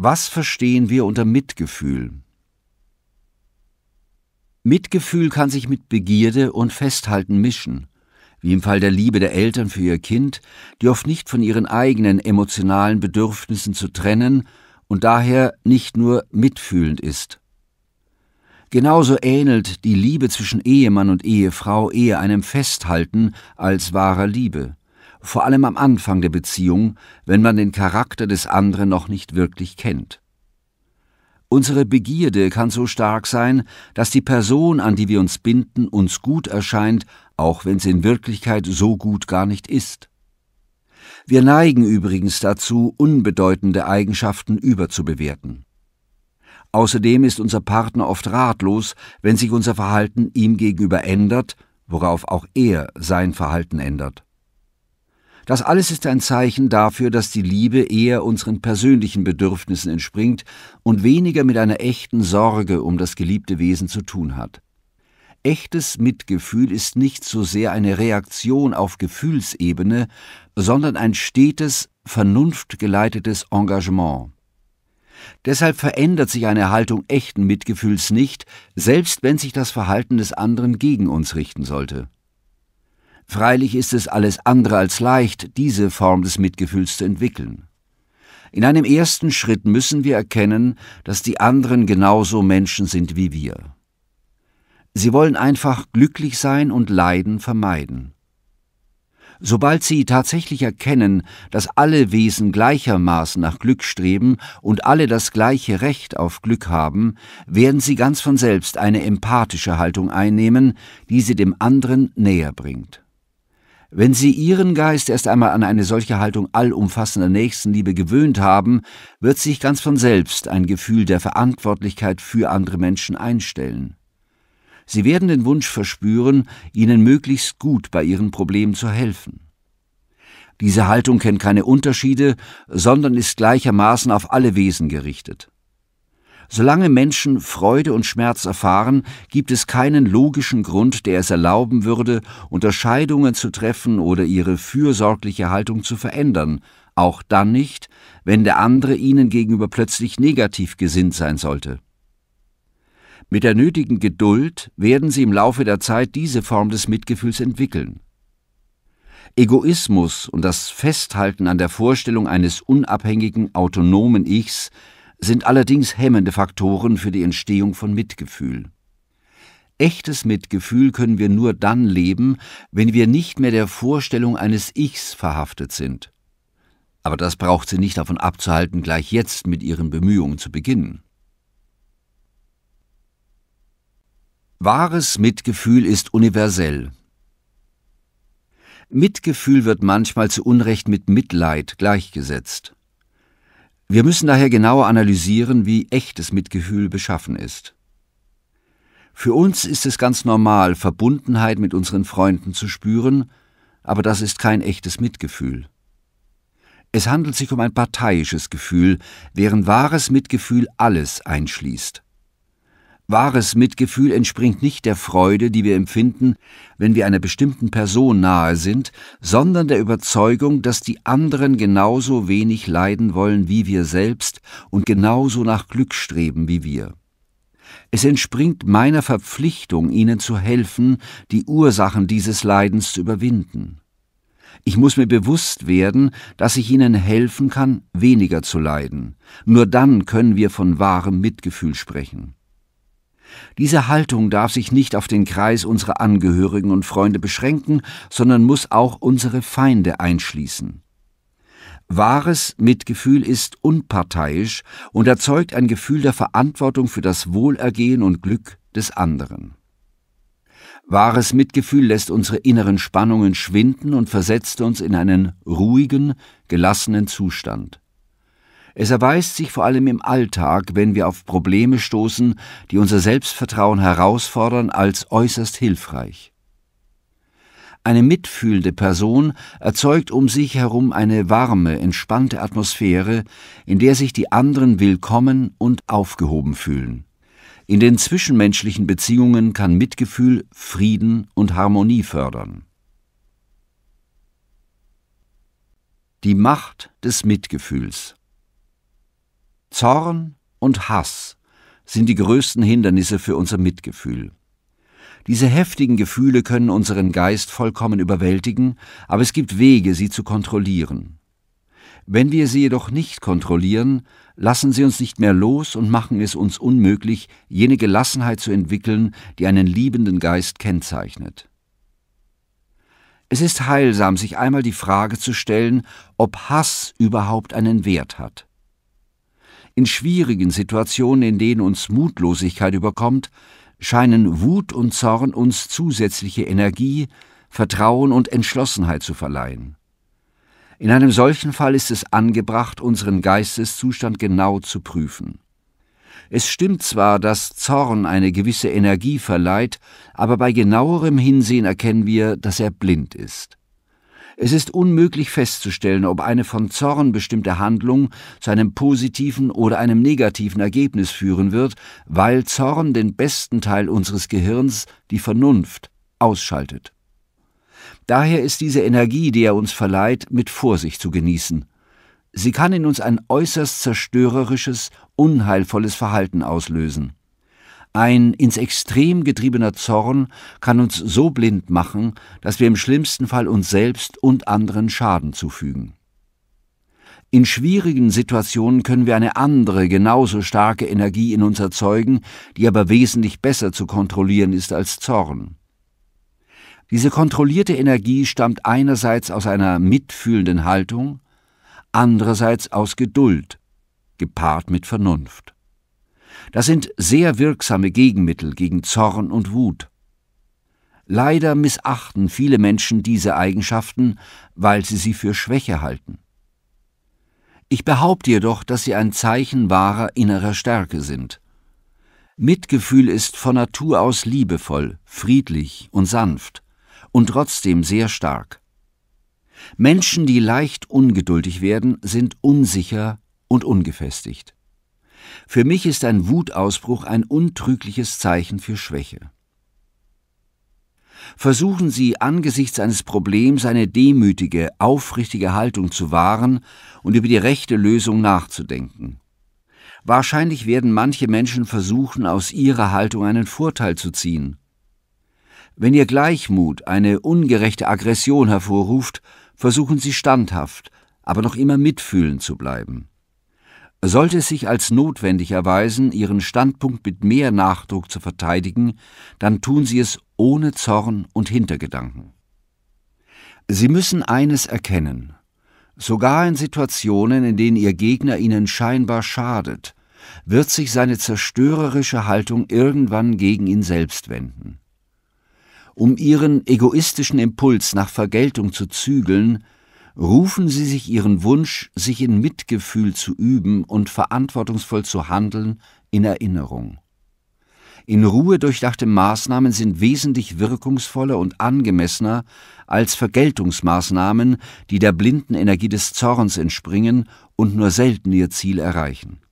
Was verstehen wir unter Mitgefühl? Mitgefühl kann sich mit Begierde und Festhalten mischen, wie im Fall der Liebe der Eltern für ihr Kind, die oft nicht von ihren eigenen emotionalen Bedürfnissen zu trennen und daher nicht nur mitfühlend ist. Genauso ähnelt die Liebe zwischen Ehemann und Ehefrau eher einem Festhalten als wahrer Liebe vor allem am Anfang der Beziehung, wenn man den Charakter des anderen noch nicht wirklich kennt. Unsere Begierde kann so stark sein, dass die Person, an die wir uns binden, uns gut erscheint, auch wenn sie in Wirklichkeit so gut gar nicht ist. Wir neigen übrigens dazu, unbedeutende Eigenschaften überzubewerten. Außerdem ist unser Partner oft ratlos, wenn sich unser Verhalten ihm gegenüber ändert, worauf auch er sein Verhalten ändert. Das alles ist ein Zeichen dafür, dass die Liebe eher unseren persönlichen Bedürfnissen entspringt und weniger mit einer echten Sorge um das geliebte Wesen zu tun hat. Echtes Mitgefühl ist nicht so sehr eine Reaktion auf Gefühlsebene, sondern ein stetes, vernunftgeleitetes Engagement. Deshalb verändert sich eine Haltung echten Mitgefühls nicht, selbst wenn sich das Verhalten des anderen gegen uns richten sollte. Freilich ist es alles andere als leicht, diese Form des Mitgefühls zu entwickeln. In einem ersten Schritt müssen wir erkennen, dass die anderen genauso Menschen sind wie wir. Sie wollen einfach glücklich sein und Leiden vermeiden. Sobald sie tatsächlich erkennen, dass alle Wesen gleichermaßen nach Glück streben und alle das gleiche Recht auf Glück haben, werden sie ganz von selbst eine empathische Haltung einnehmen, die sie dem anderen näher bringt. Wenn Sie Ihren Geist erst einmal an eine solche Haltung allumfassender Nächstenliebe gewöhnt haben, wird sich ganz von selbst ein Gefühl der Verantwortlichkeit für andere Menschen einstellen. Sie werden den Wunsch verspüren, ihnen möglichst gut bei ihren Problemen zu helfen. Diese Haltung kennt keine Unterschiede, sondern ist gleichermaßen auf alle Wesen gerichtet. Solange Menschen Freude und Schmerz erfahren, gibt es keinen logischen Grund, der es erlauben würde, Unterscheidungen zu treffen oder ihre fürsorgliche Haltung zu verändern, auch dann nicht, wenn der andere ihnen gegenüber plötzlich negativ gesinnt sein sollte. Mit der nötigen Geduld werden sie im Laufe der Zeit diese Form des Mitgefühls entwickeln. Egoismus und das Festhalten an der Vorstellung eines unabhängigen, autonomen Ichs sind allerdings hemmende Faktoren für die Entstehung von Mitgefühl. Echtes Mitgefühl können wir nur dann leben, wenn wir nicht mehr der Vorstellung eines Ichs verhaftet sind. Aber das braucht sie nicht davon abzuhalten, gleich jetzt mit ihren Bemühungen zu beginnen. Wahres Mitgefühl ist universell. Mitgefühl wird manchmal zu Unrecht mit Mitleid gleichgesetzt. Wir müssen daher genauer analysieren, wie echtes Mitgefühl beschaffen ist. Für uns ist es ganz normal, Verbundenheit mit unseren Freunden zu spüren, aber das ist kein echtes Mitgefühl. Es handelt sich um ein parteiisches Gefühl, deren wahres Mitgefühl alles einschließt. Wahres Mitgefühl entspringt nicht der Freude, die wir empfinden, wenn wir einer bestimmten Person nahe sind, sondern der Überzeugung, dass die anderen genauso wenig leiden wollen wie wir selbst und genauso nach Glück streben wie wir. Es entspringt meiner Verpflichtung, ihnen zu helfen, die Ursachen dieses Leidens zu überwinden. Ich muss mir bewusst werden, dass ich ihnen helfen kann, weniger zu leiden. Nur dann können wir von wahrem Mitgefühl sprechen. Diese Haltung darf sich nicht auf den Kreis unserer Angehörigen und Freunde beschränken, sondern muss auch unsere Feinde einschließen. Wahres Mitgefühl ist unparteiisch und erzeugt ein Gefühl der Verantwortung für das Wohlergehen und Glück des anderen. Wahres Mitgefühl lässt unsere inneren Spannungen schwinden und versetzt uns in einen ruhigen, gelassenen Zustand. Es erweist sich vor allem im Alltag, wenn wir auf Probleme stoßen, die unser Selbstvertrauen herausfordern, als äußerst hilfreich. Eine mitfühlende Person erzeugt um sich herum eine warme, entspannte Atmosphäre, in der sich die anderen willkommen und aufgehoben fühlen. In den zwischenmenschlichen Beziehungen kann Mitgefühl Frieden und Harmonie fördern. Die Macht des Mitgefühls Zorn und Hass sind die größten Hindernisse für unser Mitgefühl. Diese heftigen Gefühle können unseren Geist vollkommen überwältigen, aber es gibt Wege, sie zu kontrollieren. Wenn wir sie jedoch nicht kontrollieren, lassen sie uns nicht mehr los und machen es uns unmöglich, jene Gelassenheit zu entwickeln, die einen liebenden Geist kennzeichnet. Es ist heilsam, sich einmal die Frage zu stellen, ob Hass überhaupt einen Wert hat. In schwierigen Situationen, in denen uns Mutlosigkeit überkommt, scheinen Wut und Zorn uns zusätzliche Energie, Vertrauen und Entschlossenheit zu verleihen. In einem solchen Fall ist es angebracht, unseren Geisteszustand genau zu prüfen. Es stimmt zwar, dass Zorn eine gewisse Energie verleiht, aber bei genauerem Hinsehen erkennen wir, dass er blind ist. Es ist unmöglich festzustellen, ob eine von Zorn bestimmte Handlung zu einem positiven oder einem negativen Ergebnis führen wird, weil Zorn den besten Teil unseres Gehirns, die Vernunft, ausschaltet. Daher ist diese Energie, die er uns verleiht, mit Vorsicht zu genießen. Sie kann in uns ein äußerst zerstörerisches, unheilvolles Verhalten auslösen. Ein ins Extrem getriebener Zorn kann uns so blind machen, dass wir im schlimmsten Fall uns selbst und anderen Schaden zufügen. In schwierigen Situationen können wir eine andere, genauso starke Energie in uns erzeugen, die aber wesentlich besser zu kontrollieren ist als Zorn. Diese kontrollierte Energie stammt einerseits aus einer mitfühlenden Haltung, andererseits aus Geduld, gepaart mit Vernunft. Das sind sehr wirksame Gegenmittel gegen Zorn und Wut. Leider missachten viele Menschen diese Eigenschaften, weil sie sie für Schwäche halten. Ich behaupte jedoch, dass sie ein Zeichen wahrer innerer Stärke sind. Mitgefühl ist von Natur aus liebevoll, friedlich und sanft und trotzdem sehr stark. Menschen, die leicht ungeduldig werden, sind unsicher und ungefestigt. Für mich ist ein Wutausbruch ein untrügliches Zeichen für Schwäche. Versuchen Sie angesichts eines Problems eine demütige, aufrichtige Haltung zu wahren und über die rechte Lösung nachzudenken. Wahrscheinlich werden manche Menschen versuchen, aus ihrer Haltung einen Vorteil zu ziehen. Wenn ihr Gleichmut eine ungerechte Aggression hervorruft, versuchen Sie standhaft, aber noch immer mitfühlend zu bleiben. Sollte es sich als notwendig erweisen, ihren Standpunkt mit mehr Nachdruck zu verteidigen, dann tun sie es ohne Zorn und Hintergedanken. Sie müssen eines erkennen. Sogar in Situationen, in denen Ihr Gegner Ihnen scheinbar schadet, wird sich seine zerstörerische Haltung irgendwann gegen ihn selbst wenden. Um Ihren egoistischen Impuls nach Vergeltung zu zügeln, rufen Sie sich Ihren Wunsch, sich in Mitgefühl zu üben und verantwortungsvoll zu handeln, in Erinnerung. In Ruhe durchdachte Maßnahmen sind wesentlich wirkungsvoller und angemessener als Vergeltungsmaßnahmen, die der blinden Energie des Zorns entspringen und nur selten ihr Ziel erreichen.